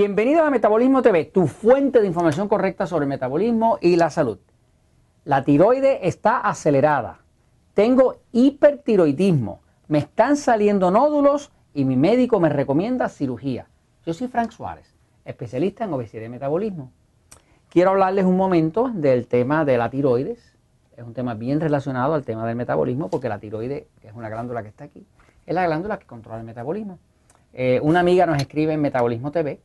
Bienvenidos a Metabolismo TV, tu fuente de información correcta sobre el metabolismo y la salud. La tiroide está acelerada, tengo hipertiroidismo, me están saliendo nódulos y mi médico me recomienda cirugía. Yo soy Frank Suárez, especialista en obesidad y metabolismo. Quiero hablarles un momento del tema de la tiroides. Es un tema bien relacionado al tema del metabolismo porque la tiroide, que es una glándula que está aquí, es la glándula que controla el metabolismo. Eh, una amiga nos escribe en Metabolismo TV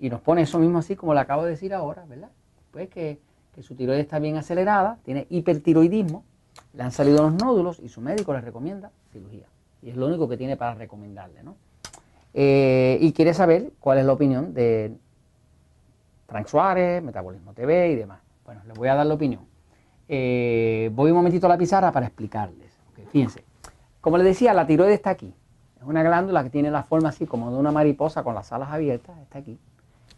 y nos pone eso mismo así como le acabo de decir ahora, ¿verdad? Pues que, su tiroides está bien acelerada, tiene hipertiroidismo, le han salido los nódulos y su médico le recomienda cirugía. Y es lo único que tiene para recomendarle, ¿no? Eh, y quiere saber cuál es la opinión de Frank Suárez, Metabolismo TV y demás. Bueno, les voy a dar la opinión. Eh, voy un momentito a la pizarra para explicarles. fíjense, como les decía, la tiroides está aquí. Es una glándula que tiene la forma así como de una mariposa con las alas abiertas, está aquí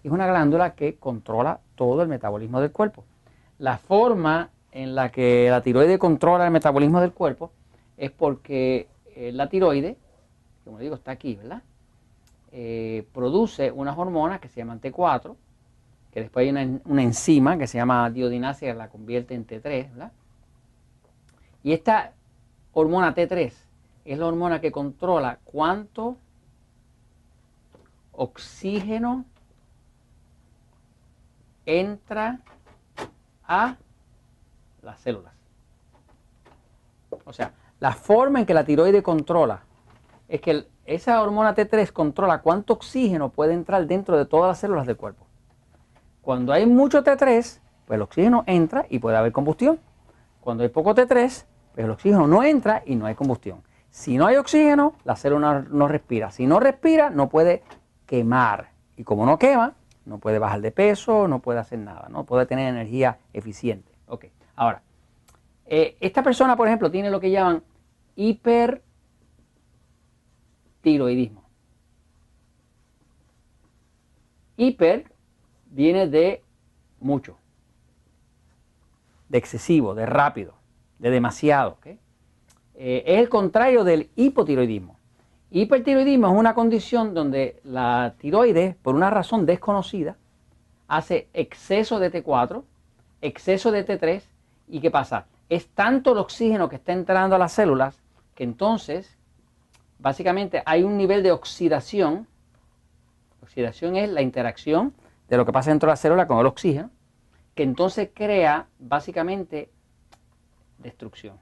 es una glándula que controla todo el metabolismo del cuerpo. La forma en la que la tiroide controla el metabolismo del cuerpo es porque eh, la tiroide, como digo, está aquí, ¿verdad? Eh, produce unas hormonas que se llaman T4, que después hay una, enzima que se llama diodinasia que la convierte en T3, ¿verdad? Y esta hormona T3 es la hormona que controla cuánto oxígeno entra a las células. O sea, la forma en que la tiroide controla es que esa hormona T3 controla cuánto oxígeno puede entrar dentro de todas las células del cuerpo. Cuando hay mucho T3, pues el oxígeno entra y puede haber combustión. Cuando hay poco T3, pues el oxígeno no entra y no hay combustión. Si no hay oxígeno, la célula no respira. Si no respira, no puede quemar. Y como no quema, no puede bajar de peso, no puede hacer nada, no puede tener energía eficiente. Ok, ahora, eh, esta persona, por ejemplo, tiene lo que llaman hipertiroidismo. Hiper viene de mucho, de excesivo, de rápido, de demasiado. Eh, es el contrario del hipotiroidismo. Hipertiroidismo es una condición donde la tiroides, por una razón desconocida, hace exceso de T4, exceso de T3, ¿y qué pasa? Es tanto el oxígeno que está entrando a las células que entonces, básicamente, hay un nivel de oxidación. Oxidación es la interacción de lo que pasa dentro de la célula con el oxígeno, que entonces crea, básicamente, destrucción.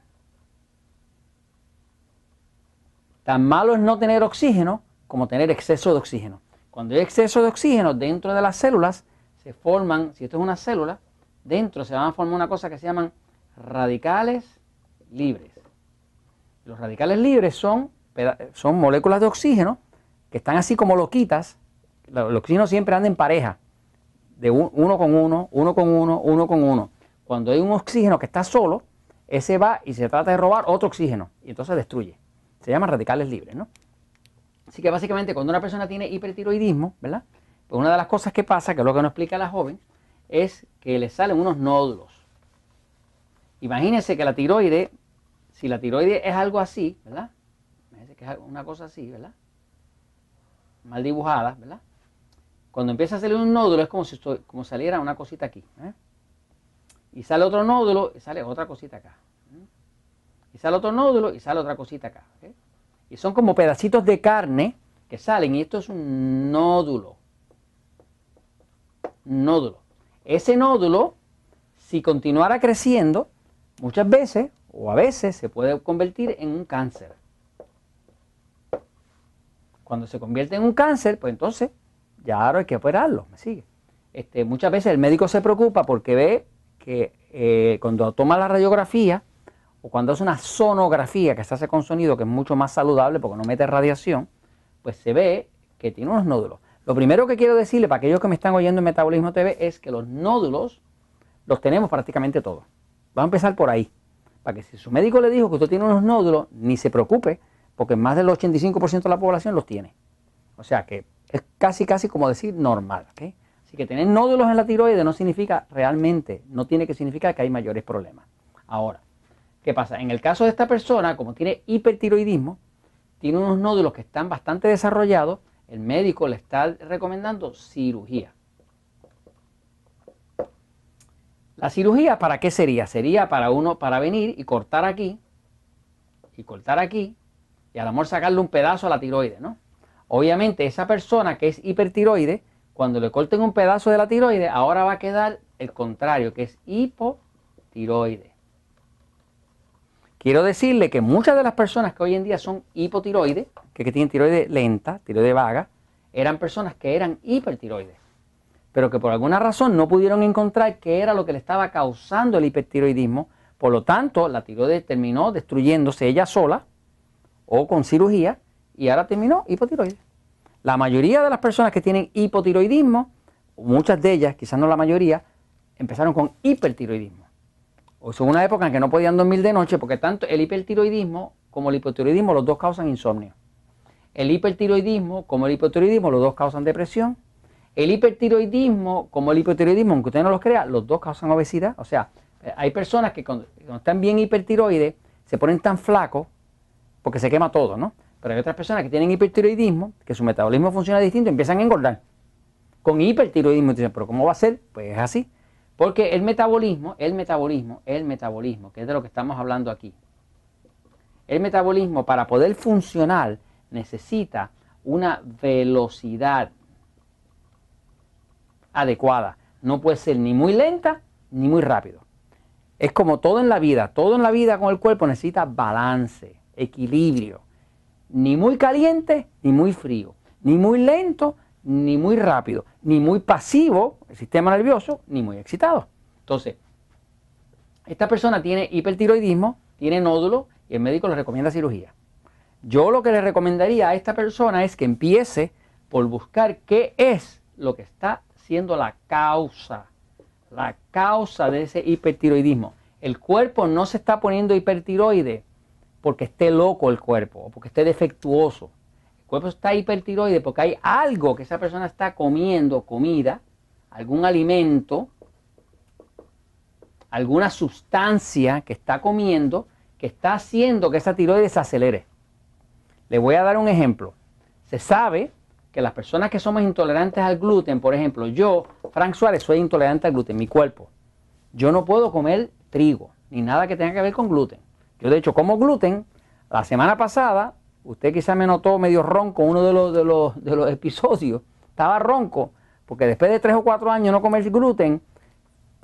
Tan malo es no tener oxígeno como tener exceso de oxígeno. Cuando hay exceso de oxígeno dentro de las células, se forman, si esto es una célula, dentro se van a formar una cosa que se llaman radicales libres. Los radicales libres son, moléculas de oxígeno que están así como loquitas. El oxígeno siempre anda en pareja, de uno con uno, uno con uno, uno con uno. Cuando hay un oxígeno que está solo, ese va y se trata de robar otro oxígeno y entonces destruye. Se llama radicales libres, ¿no? Así que básicamente cuando una persona tiene hipertiroidismo, ¿verdad? Pues una de las cosas que pasa, que es lo que nos explica la joven, es que le salen unos nódulos. Imagínense que la tiroide, si la tiroide es algo así, ¿verdad? que es una cosa así, ¿verdad? Mal dibujada, ¿verdad? Cuando empieza a salir un nódulo es como si como saliera una cosita aquí. ¿eh? Y sale otro nódulo y sale otra cosita acá sale otro nódulo y sale otra cosita acá. Y son como pedacitos de carne que salen y esto es un nódulo. Nódulo. Ese nódulo, si continuara creciendo, muchas veces o a veces se puede convertir en un cáncer. Cuando se convierte en un cáncer, pues entonces ya ahora hay que operarlo, me sigue. Este, muchas veces el médico se preocupa porque ve que eh, cuando toma la radiografía o cuando hace una sonografía que se hace con sonido, que es mucho más saludable porque no mete radiación, pues se ve que tiene unos nódulos. Lo primero que quiero decirle para aquellos que me están oyendo en Metabolismo TV es que los nódulos los tenemos prácticamente todos. Vamos a empezar por ahí, para que si su médico le dijo que usted tiene unos nódulos, ni se preocupe, porque más del 85% de la población los tiene. O sea que es casi, casi como decir normal. Así que tener nódulos en la tiroides no significa realmente, no tiene que significar que hay mayores problemas. Ahora, ¿Qué pasa? En el caso de esta persona, como tiene hipertiroidismo, tiene unos nódulos que están bastante desarrollados, el médico le está recomendando cirugía. La cirugía, ¿para qué sería? Sería para uno, para venir y cortar aquí, y cortar aquí, y al amor sacarle un pedazo a la tiroides, ¿no? Obviamente esa persona que es hipertiroide, cuando le corten un pedazo de la tiroide, ahora va a quedar el contrario, que es hipotiroide. Quiero decirle que muchas de las personas que hoy en día son hipotiroides, que, tienen tiroides lenta, tiroides vaga, eran personas que eran hipertiroides, pero que por alguna razón no pudieron encontrar qué era lo que le estaba causando el hipertiroidismo. Por lo tanto, la tiroides terminó destruyéndose ella sola o con cirugía y ahora terminó hipotiroides. La mayoría de las personas que tienen hipotiroidismo, muchas de ellas, quizás no la mayoría, empezaron con hipertiroidismo o sea, una época en que no podían dormir de noche porque tanto el hipertiroidismo como el hipotiroidismo, los dos causan insomnio. El hipertiroidismo como el hipotiroidismo, los dos causan depresión. El hipertiroidismo como el hipotiroidismo, aunque usted no los crea, los dos causan obesidad. O sea, hay personas que cuando, están bien hipertiroides se ponen tan flacos porque se quema todo, ¿no? Pero hay otras personas que tienen hipertiroidismo, que su metabolismo funciona distinto, empiezan a engordar. Con hipertiroidismo, dicen, pero ¿cómo va a ser? Pues es así. Porque el metabolismo, el metabolismo, el metabolismo, que es de lo que estamos hablando aquí, el metabolismo para poder funcionar necesita una velocidad adecuada. No puede ser ni muy lenta ni muy rápido. Es como todo en la vida, todo en la vida con el cuerpo necesita balance, equilibrio. Ni muy caliente ni muy frío, ni muy lento ni muy rápido, ni muy pasivo el sistema nervioso, ni muy excitado. Entonces, esta persona tiene hipertiroidismo, tiene nódulo y el médico le recomienda cirugía. Yo lo que le recomendaría a esta persona es que empiece por buscar qué es lo que está siendo la causa, la causa de ese hipertiroidismo. El cuerpo no se está poniendo hipertiroide porque esté loco el cuerpo o porque esté defectuoso cuerpo está hipertiroide porque hay algo que esa persona está comiendo, comida, algún alimento, alguna sustancia que está comiendo que está haciendo que esa tiroides se acelere. Le voy a dar un ejemplo. Se sabe que las personas que somos intolerantes al gluten, por ejemplo, yo, Frank Suárez, soy intolerante al gluten, mi cuerpo. Yo no puedo comer trigo, ni nada que tenga que ver con gluten. Yo de hecho como gluten. La semana pasada Usted quizá me notó medio ronco uno de los, de los, episodios. Estaba ronco, porque después de tres o cuatro años no comer gluten,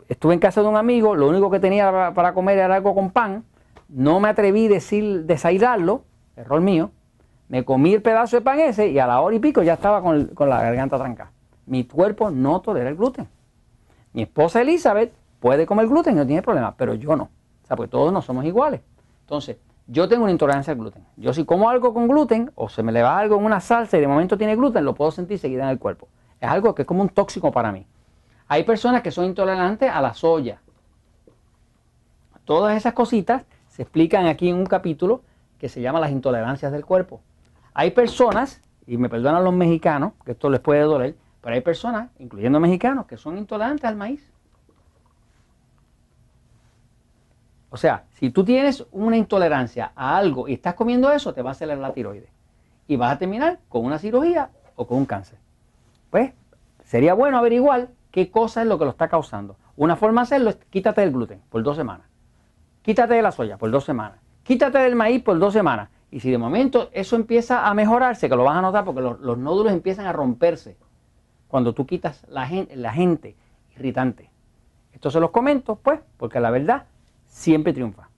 estuve en casa de un amigo, lo único que tenía para comer era algo con pan, no me atreví a decir, desairarlo, error mío, me comí el pedazo de pan ese y a la hora y pico ya estaba con, la garganta trancada. Mi cuerpo no tolera el gluten. Mi esposa Elizabeth puede comer gluten, no tiene problema, pero yo no. O sea, porque todos no somos iguales. Entonces, yo tengo una intolerancia al gluten. Yo si como algo con gluten o se me le va algo en una salsa y de momento tiene gluten, lo puedo sentir seguida en el cuerpo. Es algo que es como un tóxico para mí. Hay personas que son intolerantes a la soya. Todas esas cositas se explican aquí en un capítulo que se llama las intolerancias del cuerpo. Hay personas, y me perdonan los mexicanos, que esto les puede doler, pero hay personas, incluyendo mexicanos, que son intolerantes al maíz. O sea, si tú tienes una intolerancia a algo y estás comiendo eso, te va a acelerar la tiroides. Y vas a terminar con una cirugía o con un cáncer. Pues sería bueno averiguar qué cosa es lo que lo está causando. Una forma de hacerlo es quítate del gluten por dos semanas. Quítate de la soya por dos semanas. Quítate del maíz por dos semanas. Y si de momento eso empieza a mejorarse, que lo vas a notar porque los, nódulos empiezan a romperse cuando tú quitas la gente, la gente irritante. Esto se los comento, pues, porque la verdad siempre triunfa.